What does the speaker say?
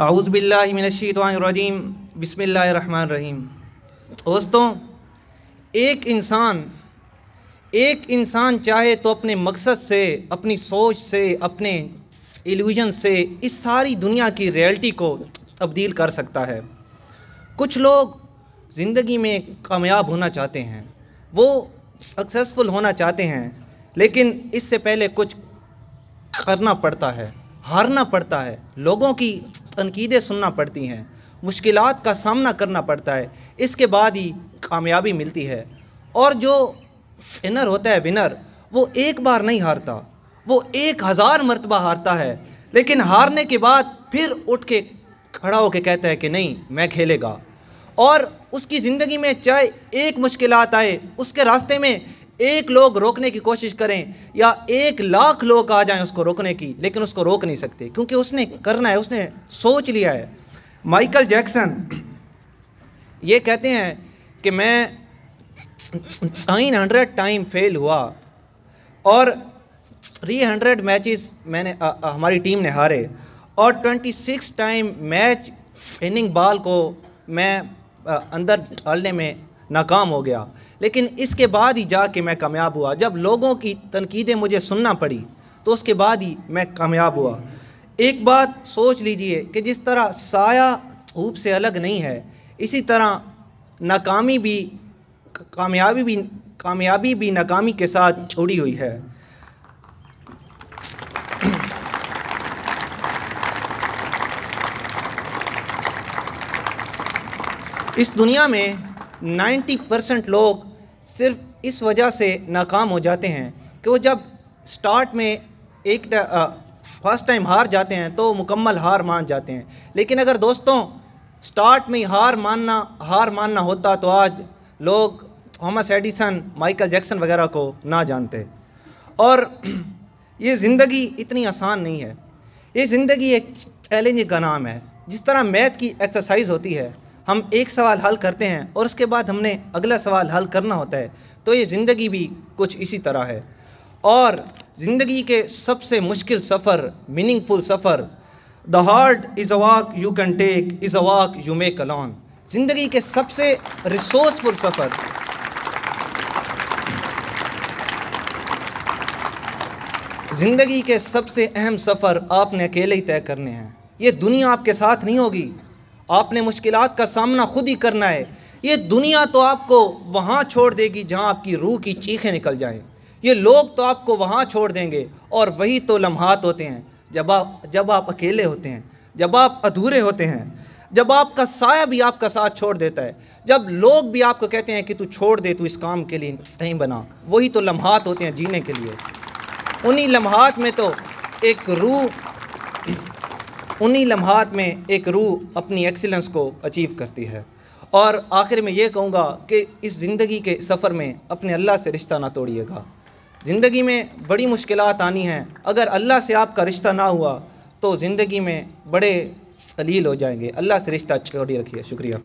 आउज़बिल्लिनशीतवानरजीम बसमीम दोस्तों एक इंसान एक इंसान चाहे तो अपने मकसद से अपनी सोच से अपने इल्यूजन से इस सारी दुनिया की रियलिटी को तब्दील कर सकता है कुछ लोग ज़िंदगी में कामयाब होना चाहते हैं वो सक्सेसफुल होना चाहते हैं लेकिन इससे पहले कुछ करना पड़ता है हारना पड़ता है लोगों की तनकीदें सुनना पड़ती हैं मुश्किल का सामना करना पड़ता है इसके बाद ही कामयाबी मिलती है और जो विनर होता है विनर वो एक बार नहीं हारता वो एक हज़ार मरतबा हारता है लेकिन हारने के बाद फिर उठ के खड़ा होकर कहता है कि नहीं मैं खेलेगा और उसकी ज़िंदगी में चाहे एक मुश्किल आए उसके रास्ते में एक लोग रोकने की कोशिश करें या एक लाख लोग आ जाएं उसको रोकने की लेकिन उसको रोक नहीं सकते क्योंकि उसने करना है उसने सोच लिया है माइकल जैक्सन ये कहते हैं कि मैं नाइन हंड्रेड टाइम फेल हुआ और थ्री हंड्रेड मैचेस मैंने आ, आ, हमारी टीम ने हारे और twenty six time match inning ball को मैं आ, अंदर डालने में नाकाम हो गया लेकिन इसके बाद ही जा के मैं कामयाब हुआ जब लोगों की तनकीदें मुझे सुनना पड़ी तो उसके बाद ही मैं कामयाब हुआ एक बात सोच लीजिए कि जिस तरह साया धूप से अलग नहीं है इसी तरह नाकामी भी कामयाबी भी कामयाबी भी नाकामी के साथ छोड़ी हुई है इस दुनिया में 90 परसेंट लोग सिर्फ इस वजह से नाकाम हो जाते हैं कि वो जब स्टार्ट में एक फर्स्ट टाइम हार जाते हैं तो मुकम्मल हार मान जाते हैं लेकिन अगर दोस्तों स्टार्ट में हार मानना हार मानना होता तो आज लोग थॉमस एडिसन माइकल जैक्सन वगैरह को ना जानते और ये ज़िंदगी इतनी आसान नहीं है ये ज़िंदगी एक चैलेंज का नाम है जिस तरह मैथ की एक्सरसाइज होती है हम एक सवाल हल करते हैं और उसके बाद हमने अगला सवाल हल करना होता है तो ये ज़िंदगी भी कुछ इसी तरह है और ज़िंदगी के सबसे मुश्किल सफ़र मीनिंगफुल सफ़र the hard is a walk you can take is a walk you make alone ज़िंदगी के सबसे रिसोर्सफुल सफ़र ज़िंदगी के सबसे अहम सफ़र आपने अकेले ही तय करने हैं ये दुनिया आपके साथ नहीं होगी आपने मुश्किल का सामना खुद ही करना है ये दुनिया तो आपको वहाँ छोड़ देगी जहाँ आपकी रूह की चीखें निकल जाएँ ये लोग तो आपको वहाँ छोड़ देंगे और वही तो लम्हात होते हैं जब आप जब आप अकेले होते हैं जब आप अधूरे होते हैं जब आपका साया भी आपका साथ छोड़ देता है जब लोग भी आपको कहते हैं कि तू छोड़ दे तू इस काम के लिए नहीं बना वही तो लम्हात होते हैं जीने के लिए उन्हीं लम्हात में तो एक रूह उन्हीं लम्हात में एक रूह अपनी एक्सीलेंस को अचीव करती है और आखिर में ये कहूँगा कि इस ज़िंदगी के सफ़र में अपने अल्लाह से रिश्ता ना तोड़िएगा ज़िंदगी में बड़ी मुश्किल आनी हैं अगर अल्लाह से आपका रिश्ता ना हुआ तो ज़िंदगी में बड़े सलील हो जाएंगे अल्लाह से रिश्ता छोड़िए रखिए शुक्रिया